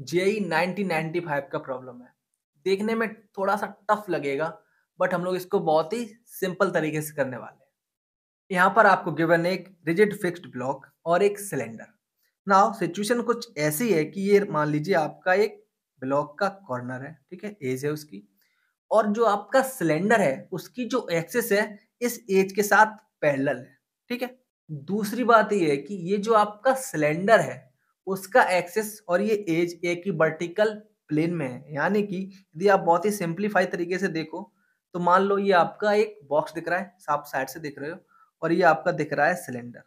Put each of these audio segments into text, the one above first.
JEE e five का problem है देखने में थोड़ा सा टफ लगेगा बट हम लोग इसको बहुत ही सिंपल तरीके से करने वाले हैं यहाँ पर आपको गिवन एक रिजिड फिक्स्ड ब्लॉक और एक सिलेंडर नाउ सिचुएशन कुछ ऐसी है कि ये मान लीजिए आपका एक ब्लॉक का कॉर्नर है ठीक है एज है उसकी और जो आपका सिलेंडर है उसकी जो एक्सेस है इस एज के साथ पैरल है ठीक है दूसरी बात यह है कि ये जो आपका सिलेंडर है उसका एक्सेस और ये एज एक ही वर्टिकल प्लेन में है यानी कि यदि आप बहुत ही सिंप्लीफाई तरीके से देखो तो मान लो ये आपका एक बॉक्स दिख रहा है आप साइड से दिख रहे हो और ये आपका दिख रहा है सिलेंडर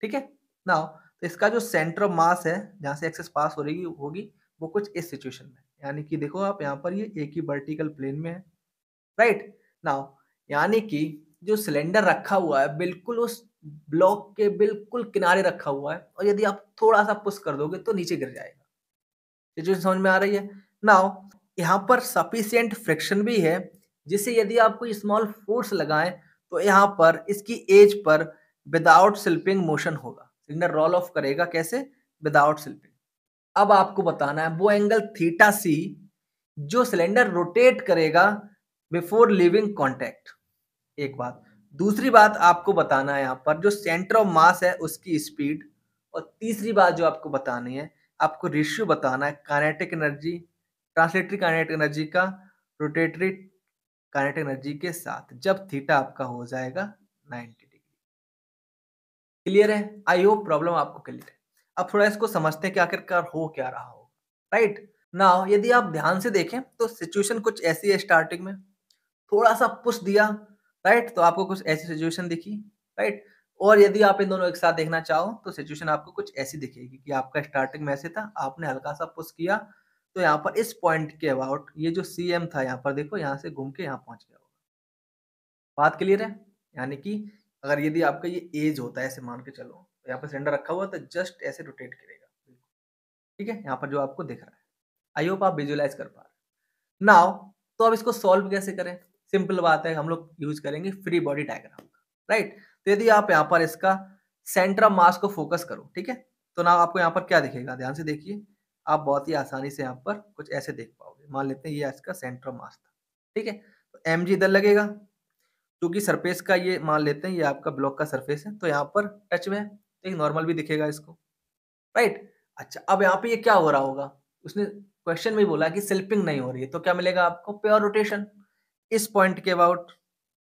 ठीक है ना तो इसका जो सेंटर ऑफ मास है जहाँ से एक्सेस पास हो रही होगी वो कुछ इस सिचुएशन में यानी कि देखो आप यहाँ पर ये एक ही वर्टिकल प्लेन में है राइट नाउ यानी कि जो सिलेंडर रखा हुआ है बिल्कुल उस ब्लॉक के बिल्कुल किनारे रखा हुआ है और यदि आप थोड़ा सा पुश कर दोगे तो नीचे गिर जाएगा सिचुएशन समझ में आ रही है नाउ यहाँ पर सफिशियंट फ्रिक्शन भी है जिससे यदि आप कोई स्मॉल फोर्स लगाएं तो यहाँ पर इसकी एज पर विदाउट स्लिपिंग मोशन होगा सिग्नल रोल ऑफ करेगा कैसे विदाउट स्लिपिंग अब आपको बताना है वो एंगल थीटा सी जो सिलेंडर रोटेट करेगा बिफोर लिविंग कॉन्टैक्ट एक बात दूसरी बात आपको बताना है यहाँ पर जो सेंटर ऑफ मास है उसकी स्पीड और तीसरी बात जो आपको बतानी है आपको रेशियो बताना है kinetic energy translatory kinetic energy का रोटेटरी कानेटिक एनर्जी के साथ जब थीटा आपका हो जाएगा 90 डिग्री क्लियर है आई होप प्रॉब्लम आपको क्लियर है अब थोड़ा इसको समझते हैं कि आखिरकार हो क्या रहा हो राइट ना यदि आप ध्यान से देखें तो सिचुएशन कुछ ऐसी है स्टार्टिंग में थोड़ा सा पुश दिया राइट तो आपको कुछ ऐसी सिचुएशन दिखी राइट और यदि आप इन दोनों एक साथ देखना चाहो तो सिचुएशन आपको कुछ ऐसी दिखेगी कि आपका स्टार्टिंग में ऐसे था आपने हल्का सा पुश किया तो यहाँ पर इस पॉइंट के अबाउट ये जो सी एम था यहाँ पर देखो यहाँ से घूम के यहाँ पहुंच गया होगा बात क्लियर है यानी कि अगर यदि आपका ये एज होता है ऐसे मान के चलो तो यहाँ पर सिलेंडर रखा हुआ तो जस्ट ऐसे रोटेट करेगा ठीक है यहाँ पर जो आपको दिख रहा है आई होप आप विजुअलाइज कर पा रहे नाउ तो अब इसको सॉल्व कैसे करें सिंपल बात है हम लोग यूज करेंगे फ्री बॉडी डायग्राम राइट तो यदि आप यहाँ पर इसका सेंटर ऑफ मास को फोकस करो ठीक है तो ना आपको यहाँ पर क्या दिखेगा ध्यान से देखिए आप बहुत ही आसानी से यहाँ पर कुछ ऐसे देख पाओगे मान लेते हैं ये इसका सेंटर ऑफ मास था ठीक है तो एम जी इधर लगेगा क्योंकि सरफेस का ये मान लेते हैं ये आपका ब्लॉक का सरफेस है तो यहाँ पर टच में तो एक नॉर्मल भी दिखेगा इसको राइट अच्छा अब यहाँ पे ये क्या हो रहा होगा उसने क्वेश्चन में बोला कि स्लिपिंग नहीं हो रही है तो क्या मिलेगा आपको प्योर रोटेशन इस पॉइंट के अबाउट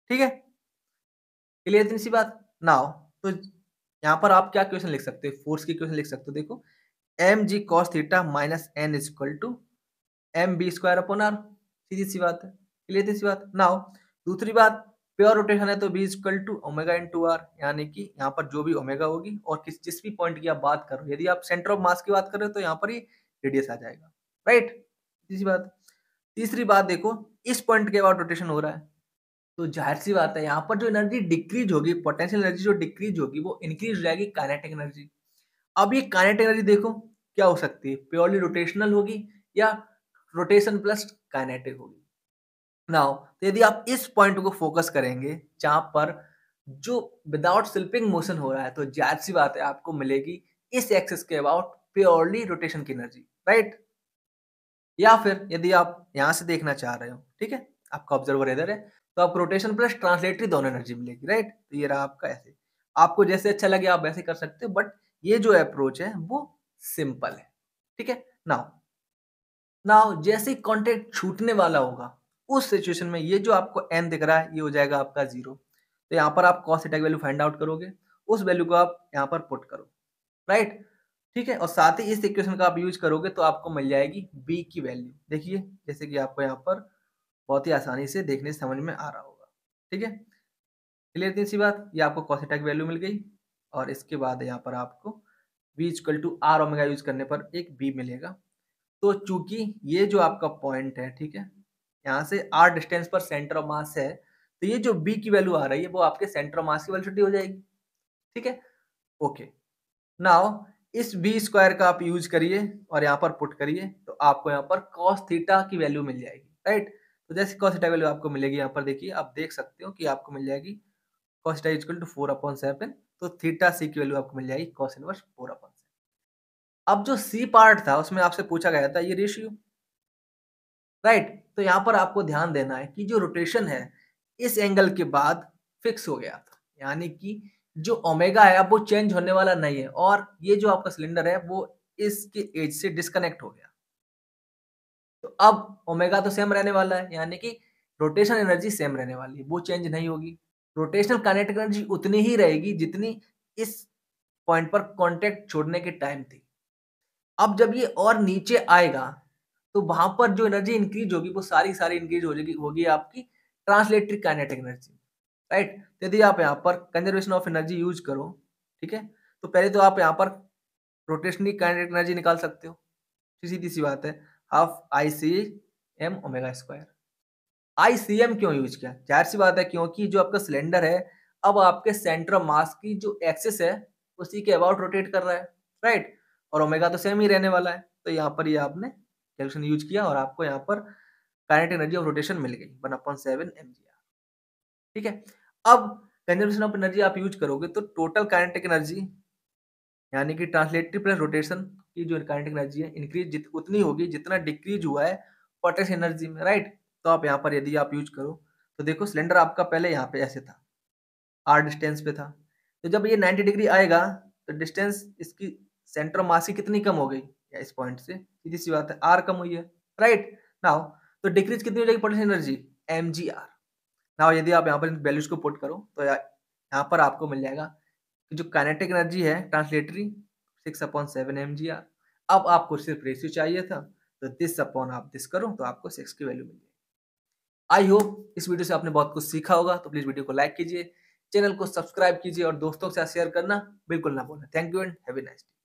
ठीक है क्लियर इतनी सी बात नाउ तो यहां पर आप क्या क्वेश्चन लिख सकते हो फोर्स की क्वेश्चन लिख सकते हो देखो M G cos theta minus N is equal to M v square upon R सीधी सी बात है क्लियर इतनी सी बात नाउ दूसरी बात प्योर रोटेशन है तो v is equal to omega into R यानी कि यहाँ पर जो भी ओमेगा होगी और किस जिस भी पॉइंट की आप बात कर रहे हो यदि आप सेंटर ऑफ मास की बात कर रहे हो तो यहाँ पर ही रेडियस आ जाएगा राइट इसी बात तीसरी बात देखो इस पॉइंट के बाद रोटेशन हो रहा है तो जाहिर सी बात है यहाँ पर जो एनर्जी डिक्रीज होगी पोटेंशियल एनर्जी जो डिक्रीज होगी वो इंक्रीज हो जाएगी काइनेटिक एनर्जी अब ये काइनेटिक एनर्जी देखो क्या हो सकती है प्योरली रोटेशनल होगी या रोटेशन प्लस काइनेटिक होगी नाउ तो यदि आप इस पॉइंट को फोकस करेंगे जहां पर जो विदाउट स्लिपिंग मोशन हो रहा है तो जाहिर सी बात है आपको मिलेगी इस एक्सेस के अबाउट प्योरली रोटेशन की एनर्जी राइट right? या फिर यदि आप यहाँ से देखना चाह रहे हो ठीक है आपका ऑब्जर्वर इधर है तो आपको रोटेशन प्लस ट्रांसलेटरी दोनों एनर्जी मिलेगी राइट तो ये रहा आपका ऐसे आपको जैसे अच्छा लगे आप वैसे कर सकते हो बट ये जो अप्रोच है वो सिंपल है ठीक है नाउ नाउ जैसे कॉन्टेक्ट छूटने वाला होगा उस सिचुएशन में ये जो आपको एन दिख रहा है ये हो जाएगा आपका जीरो तो यहाँ पर आप कॉस एटैक वैल्यू फाइंड आउट करोगे उस वैल्यू को आप यहाँ पर पुट करो राइट right? ठीक है और साथ ही इस इक्वेशन का आप यूज करोगे तो आपको मिल जाएगी बी की वैल्यू देखिए जैसे कि आपको यहाँ पर बहुत ही आसानी से देखने समझ में आ रहा होगा ठीक है क्लियर थी बात ये आपको कॉसिटा की वैल्यू मिल गई और इसके बाद यहाँ पर आपको v is equal to R omega use करने पर एक बी मिलेगा तो चूंकि ये जो आपका पॉइंट है ठीक है यहाँ से आर डिस्टेंस पर सेंटर ऑफ मास है तो ये जो बी की वैल्यू आ रही है वो आपके सेंटर ऑफ मास की छुट्टी हो जाएगी ठीक है ओके नाउ इस बी स्क्वायर का आप यूज करिए और यहाँ पर पुट करिए तो आपको यहाँ पर कॉस थीटा की वैल्यू मिल जाएगी राइट तो जैसे कॉस थीटा वैल्यू आपको मिलेगी यहाँ पर देखिए आप देख सकते हो कि आपको मिल जाएगी cos theta is equal to four upon seven तो थीटा सी की वैल्यू आपको मिल जाएगी cos inverse four upon seven अब जो सी पार्ट था उसमें आपसे पूछा गया था ये रेशियो राइट तो यहाँ पर आपको ध्यान देना है कि जो रोटेशन है इस एंगल के बाद फिक्स हो गया था यानी कि जो ओमेगा है अब वो चेंज होने वाला नहीं है और ये जो आपका सिलेंडर है वो इसके एज से डिस्कनेक्ट हो गया तो अब ओमेगा तो सेम रहने वाला है यानी कि रोटेशनल एनर्जी सेम रहने वाली है वो चेंज नहीं होगी रोटेशनल काइनेटिक एनर्जी उतनी ही रहेगी जितनी इस पॉइंट पर कॉन्टेक्ट छोड़ने के टाइम थी अब जब ये और नीचे आएगा तो वहां पर जो एनर्जी इंक्रीज होगी वो सारी सारी इंक्रीज हो जाएगी होगी आपकी ट्रांसलेटरी काइनेटिक एनर्जी राइट यदि आप यहाँ पर कंजर्वेशन ऑफ एनर्जी यूज करो ठीक है तो पहले तो आप यहाँ पर रोटेशनली काइनेटिक एनर्जी निकाल सकते हो सीधी सी बात है half I C M omega square I C M क्यों यूज किया जाहिर सी बात है क्योंकि जो आपका सिलेंडर है अब आपके सेंटर ऑफ मास की जो एक्सेस है उसी के अबाउट रोटेट कर रहा है राइट और ओमेगा तो सेम ही रहने वाला है तो यहाँ पर ये यह आपने कैलकुलेशन यूज किया और आपको यहाँ पर काइनेटिक एनर्जी ऑफ रोटेशन मिल गई one upon seven M G R ठीक है अब कंजर्वेशन ऑफ एनर्जी आप यूज करोगे तो टोटल काइनेटिक एनर्जी यानी कि ट्रांसलेटरी प्लस रोटेशन की जो काइनेटिक एनर्जी है इंक्रीज उतनी होगी जितना डिक्रीज हुआ है पोटेंशियल एनर्जी में राइट तो आप यहाँ पर यदि आप यूज करो तो देखो सिलेंडर आपका पहले यहाँ पे ऐसे था आर डिस्टेंस पे था तो जब ये नाइन्टी डिग्री आएगा तो डिस्टेंस इसकी सेंटर मास की कितनी कम हो गई या इस पॉइंट से सीधी सी बात है आर कम हुई है राइट नाउ तो डिक्रीज कितनी हो जाएगी potential energy M G R ना यदि आप यहाँ पर इन वैल्यूज को पुट करो तो यहाँ पर आपको मिल जाएगा कि जो काइनेटिक एनर्जी है translatory six upon seven M G R अब आपको सिर्फ रेशियो चाहिए था तो दिस अपॉन आप दिस करो तो आपको सिक्स की वैल्यू मिल जाएगी आई होप इस वीडियो से आपने बहुत कुछ सीखा होगा तो प्लीज़ वीडियो को लाइक कीजिए चैनल को सब्सक्राइब कीजिए और दोस्तों के साथ शेयर करना बिल्कुल ना भूलना thank you and have a nice day